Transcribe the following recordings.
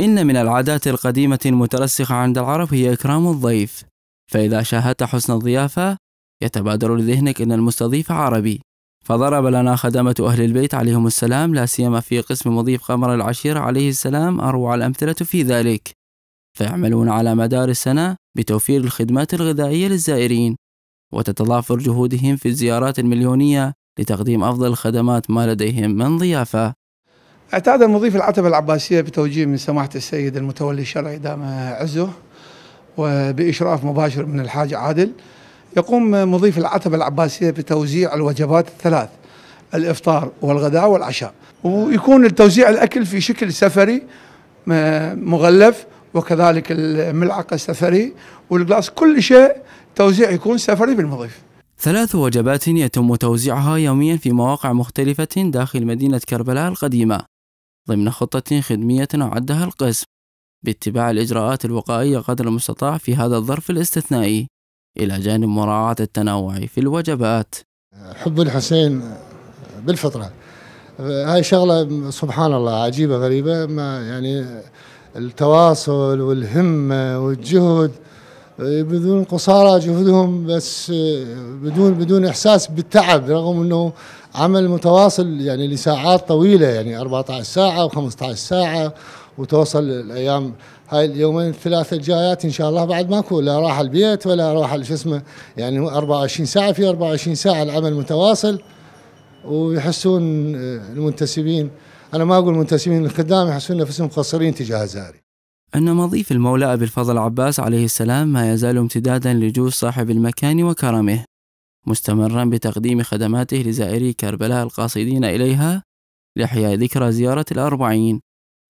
إن من العادات القديمة المترسخة عند العرب هي إكرام الضيف فإذا شاهدت حسن الضيافة يتبادر لذهنك أن المستضيف عربي فضرب لنا خدمة أهل البيت عليهم السلام لا سيما في قسم مضيف قمر العشيرة عليه السلام أروع الأمثلة في ذلك فيعملون على مدار السنة بتوفير الخدمات الغذائية للزائرين وتتضافر جهودهم في الزيارات المليونية لتقديم أفضل الخدمات ما لديهم من ضيافة اعتاد المضيف العتبة العباسية بتوجيه من سماحة السيد المتولي الشرعي دام عزه وبإشراف مباشر من الحاج عادل يقوم مضيف العتبة العباسية بتوزيع الوجبات الثلاث الإفطار والغداء والعشاء ويكون التوزيع الأكل في شكل سفري مغلف وكذلك الملعقة السفري والجلاس كل شيء توزيع يكون سفري بالمضيف ثلاث وجبات يتم توزيعها يوميا في مواقع مختلفة داخل مدينة كربلاء القديمة ضمن خطة خدمية أعدها القسم باتباع الإجراءات الوقائية قدر المستطاع في هذا الظرف الاستثنائي إلى جانب مراعاة التنوع في الوجبات حب الحسين بالفطرة هاي شغلة سبحان الله عجيبة غريبة ما يعني التواصل والهمة والجهد يبذلون قصارى جهودهم بس آه، بدون بدون احساس بالتعب رغم انه عمل متواصل يعني لساعات طويله يعني 14 ساعه و15 ساعه وتوصل الايام هاي اليومين الثلاثه الجايات ان شاء الله بعد ماكو لا راح البيت ولا راح شو اسمه يعني 24 ساعه في 24 ساعه العمل متواصل ويحسون آه، المنتسبين انا ما اقول منتسبين الخدام يحسون نفسهم مقصرين تجاه زاري أن مضيف المولى أبي الفضل عباس عليه السلام ما يزال امتدادا لجوز صاحب المكان وكرمه مستمرا بتقديم خدماته لزائري كربلاء القاصدين إليها لإحياء ذكرى زيارة الأربعين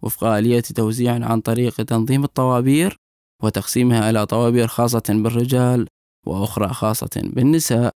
وفق آلية توزيع عن طريق تنظيم الطوابير وتقسيمها إلى طوابير خاصة بالرجال وأخرى خاصة بالنساء